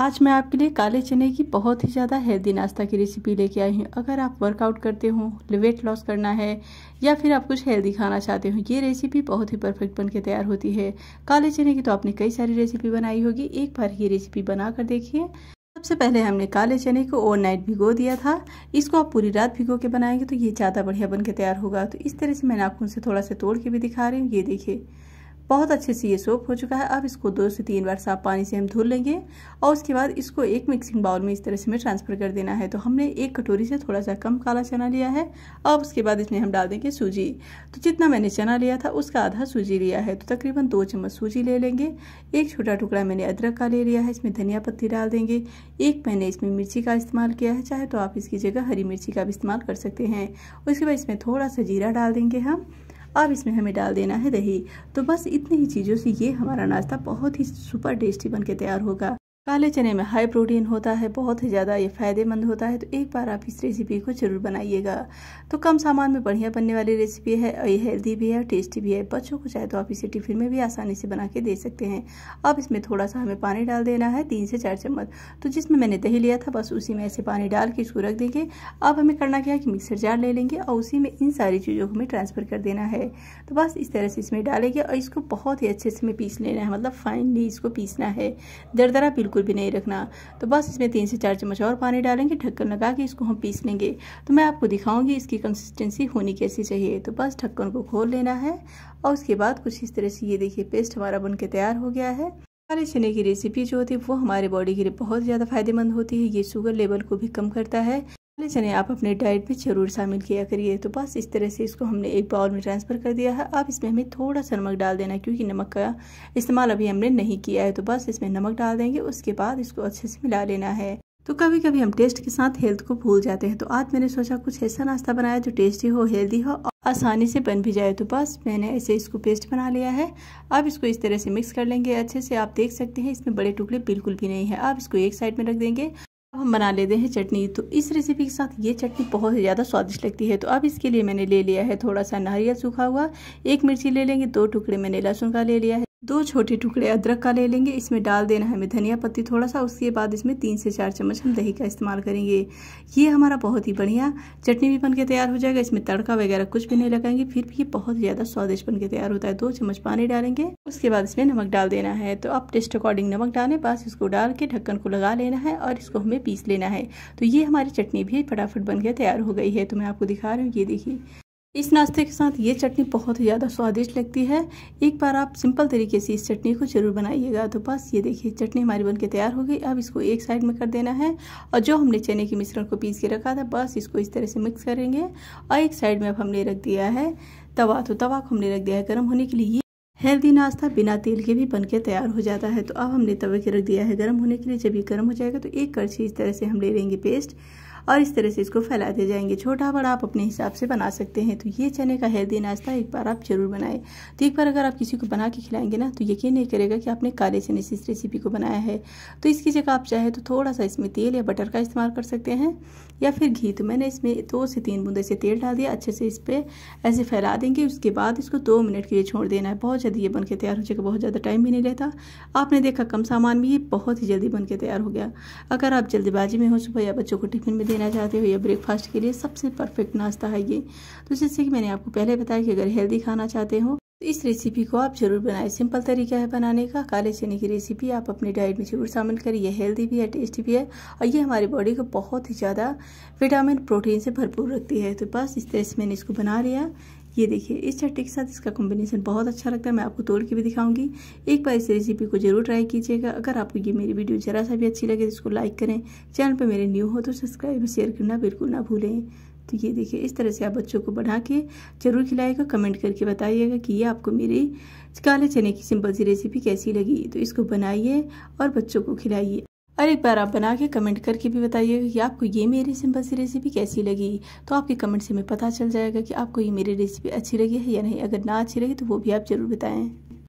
आज मैं आपके लिए काले चने की बहुत ही ज़्यादा हेल्दी नाश्ता की रेसिपी लेके आई हूँ अगर आप वर्कआउट करते हो वेट लॉस करना है या फिर आप कुछ हेल्दी खाना चाहते हो ये रेसिपी बहुत ही परफेक्ट बन के तैयार होती है काले चने की तो आपने कई सारी रेसिपी बनाई होगी एक बार ये रेसिपी बना कर देखिए सबसे पहले हमने काले चने को ओवरनाइट भिगो दिया था इसको आप पूरी रात भिगो के बनाएंगे तो ये ज़्यादा बढ़िया बन के तैयार होगा तो इस तरह से मैंने आपको उनसे थोड़ा सा तोड़ के भी दिखा रही हूँ ये देखिए बहुत अच्छे से ये सोप हो चुका है अब इसको दो से तीन बार साफ पानी से हम धो लेंगे और उसके बाद इसको एक मिक्सिंग बाउल में इस तरह से हमें ट्रांसफ़र कर देना है तो हमने एक कटोरी से थोड़ा सा कम काला चना लिया है अब उसके बाद इसमें हम डाल देंगे सूजी तो जितना मैंने चना लिया था उसका आधा सूजी लिया है तो तकरीबन दो चम्मच सूजी ले लेंगे एक छोटा टुकड़ा मैंने अदरक का ले लिया है इसमें धनिया पत्ती डाल देंगे एक मैंने इसमें मिर्ची का इस्तेमाल किया है चाहे तो आप इसकी जगह हरी मिर्ची का भी इस्तेमाल कर सकते हैं उसके बाद इसमें थोड़ा सा जीरा डाल देंगे हम अब इसमें हमें डाल देना है दही तो बस इतनी ही चीज़ों से ये हमारा नाश्ता बहुत ही सुपर टेस्टी बन के तैयार होगा काले चने में हाई प्रोटीन होता है बहुत ही ज़्यादा ये फायदेमंद होता है तो एक बार आप इस रेसिपी को ज़रूर बनाइएगा तो कम सामान में बढ़िया बनने वाली रेसिपी है और ये हेल्दी भी है टेस्टी भी है बच्चों को चाहे तो आप इसे टिफिन में भी आसानी से बना के दे सकते हैं अब इसमें थोड़ा सा हमें पानी डाल देना है तीन से चार चम्मच तो जिसमें मैंने दही लिया था बस उसी में ऐसे पानी डाल के इसको रख देंगे अब हमें करना क्या है कि मिक्सर जार ले लेंगे और उसी में इन सारी चीज़ों को हमें ट्रांसफ़र कर देना है तो बस इस तरह से इसमें डालेंगे और इसको बहुत ही अच्छे से हमें पीस लेना है मतलब फाइनली इसको पीसना है दरदरा बिल्कुल बिल्कुल भी नहीं रखना तो बस इसमें तीन से चार चम्मच और पानी डालेंगे ढक्कन लगा के इसको हम पीस लेंगे तो मैं आपको दिखाऊंगी इसकी कंसिस्टेंसी होनी कैसी चाहिए तो बस ढक्कन को खोल लेना है और उसके बाद कुछ इस तरह से ये देखिए पेस्ट हमारा बन के तैयार हो गया है हमारे चने की रेसिपी जो होती है वो हमारे बॉडी के लिए बहुत ज़्यादा फायदेमंद होती है ये शुगर लेवल को भी कम करता है वाले चने आप अपने डाइट में ज़रूर शामिल किया करिए तो बस इस तरह से इसको हमने एक बाउल में ट्रांसफ़र कर दिया है अब इसमें हमें थोड़ा सा नमक डाल देना है क्योंकि नमक का इस्तेमाल अभी हमने नहीं किया है तो बस इसमें नमक डाल देंगे उसके बाद इसको अच्छे से मिला लेना है तो कभी कभी हम टेस्ट के साथ हेल्थ को भूल जाते हैं तो आज मैंने सोचा कुछ ऐसा नाश्ता बनाया जो टेस्टी हो हेल्दी हो और आसानी से बन भी जाए तो बस मैंने ऐसे इसको पेस्ट बना लिया है अब इसको इस तरह से मिक्स कर लेंगे अच्छे से आप देख सकते हैं इसमें बड़े टुकड़े बिल्कुल भी नहीं है आप इसको एक साइड में रख देंगे अब हम बना लेते हैं चटनी तो इस रेसिपी के साथ ये चटनी बहुत ही ज़्यादा स्वादिष्ट लगती है तो अब इसके लिए मैंने ले लिया है थोड़ा सा नारियल सूखा हुआ एक मिर्ची ले लेंगे दो टुकड़े मैंने लहसुन का ले लिया है दो छोटे टुकड़े अदरक का ले लेंगे इसमें डाल देना है हमें धनिया पत्ती थोड़ा सा उसके बाद इसमें तीन से चार चम्मच हम दही का इस्तेमाल करेंगे ये हमारा बहुत ही बढ़िया चटनी भी बन के तैयार हो जाएगा इसमें तड़का वगैरह कुछ भी नहीं लगाएंगे फिर भी ये बहुत ज़्यादा स्वादिष्ट बन के तैयार होता है दो चम्मच पानी डालेंगे उसके बाद इसमें नमक डाल देना है तो आप टेस्ट अकॉर्डिंग नमक डालें बस इसको डाल के ढक्कन को लगा लेना है और इसको हमें पीस लेना है तो ये हमारी चटनी भी फटाफट बन के तैयार हो गई है तो मैं आपको दिखा रही हूँ ये देखिए इस नाश्ते के साथ ये चटनी बहुत ही ज़्यादा स्वादिष्ट लगती है एक बार आप सिंपल तरीके से इस चटनी को ज़रूर बनाइएगा तो बस ये देखिए चटनी हमारी बनके तैयार हो गई अब इसको एक साइड में कर देना है और जो हमने चने के मिश्रण को पीस के रखा था बस इसको इस तरह से मिक्स करेंगे और एक साइड में अब हमने रख दिया है तवा तो तवा को हमने रख दिया है गर्म होने के लिए हेल्दी नाश्ता बिना तेल के भी बनके तैयार हो जाता है तो अब हमने तवे के रख दिया है गर्म होने के लिए जब ये गर्म हो जाएगा तो एक कड़छी इस तरह से हम ले लेंगे पेस्ट और इस तरह से इसको फैलाते जाएंगे छोटा बड़ा आप अपने हिसाब से बना सकते हैं तो ये चने का हेल्दी नाश्ता एक बार आप जरूर बनाएं तो एक बार अगर आप किसी को बना के खिलाएंगे ना तो यकीन नहीं करेगा कि आपने काले चने से इस रेसिपी को बनाया है तो इसकी जगह आप चाहे तो थोड़ा सा इसमें तेल या बटर का इस्तेमाल कर सकते हैं या फिर घी तो मैंने इसमें दो से तीन बूंदे से तेल डाल दिया अच्छे से इस पर ऐसे फैला देंगे उसके बाद इसको दो मिनट के लिए छोड़ देना है बहुत जल्दी ये बन के तैयार हो जाएगा बहुत ज़्यादा टाइम भी नहीं लेता आपने देखा कम सामान में ये बहुत ही जल्दी बन के तैयार हो गया अगर आप जल्दीबाजी में हो सुबह या बच्चों को टिफिन में दें देना चाहते हो या ब्रेकफास्ट के लिए सबसे परफेक्ट नाश्ता है ये तो जैसे कि मैंने आपको पहले बताया कि अगर हेल्दी खाना चाहते हो तो इस रेसिपी को आप जरूर बनाएं सिंपल तरीका है बनाने का काले चने की रेसिपी आप अपनी डाइट में जरूर शामिल करें यह हेल्दी भी है टेस्टी भी है और ये हमारी बॉडी को बहुत ही ज़्यादा विटामिन प्रोटीन से भरपूर रखती है तो बस इस तरह से मैंने इसको बना लिया ये देखिए इस चट्टी के साथ इसका कॉम्बिनेशन बहुत अच्छा लगता है मैं आपको तोड़ के भी दिखाऊंगी एक बार इस रेसिपी को जरूर ट्राई कीजिएगा अगर आपको ये मेरी वीडियो जरा सा भी अच्छी लगे तो इसको लाइक करें चैनल पर मेरे न्यू हो तो सब्सक्राइब और शेयर करना बिल्कुल ना भूलें तो ये देखिए इस तरह से आप बच्चों को बढ़ा के जरूर खिलाएगा कमेंट करके बताइएगा कि ये आपको मेरी काले चने की सिंपल सी रेसिपी कैसी लगी तो इसको बनाइए और बच्चों को खिलाइए और एक बार आप बना के कमेंट करके भी बताइएगा कि आपको ये मेरी सिंपल सी रेसिपी कैसी लगी तो आपके कमेंट से हमें पता चल जाएगा कि आपको ये मेरी रेसिपी अच्छी लगी है या नहीं अगर ना अच्छी लगी तो वो भी आप ज़रूर बताएँ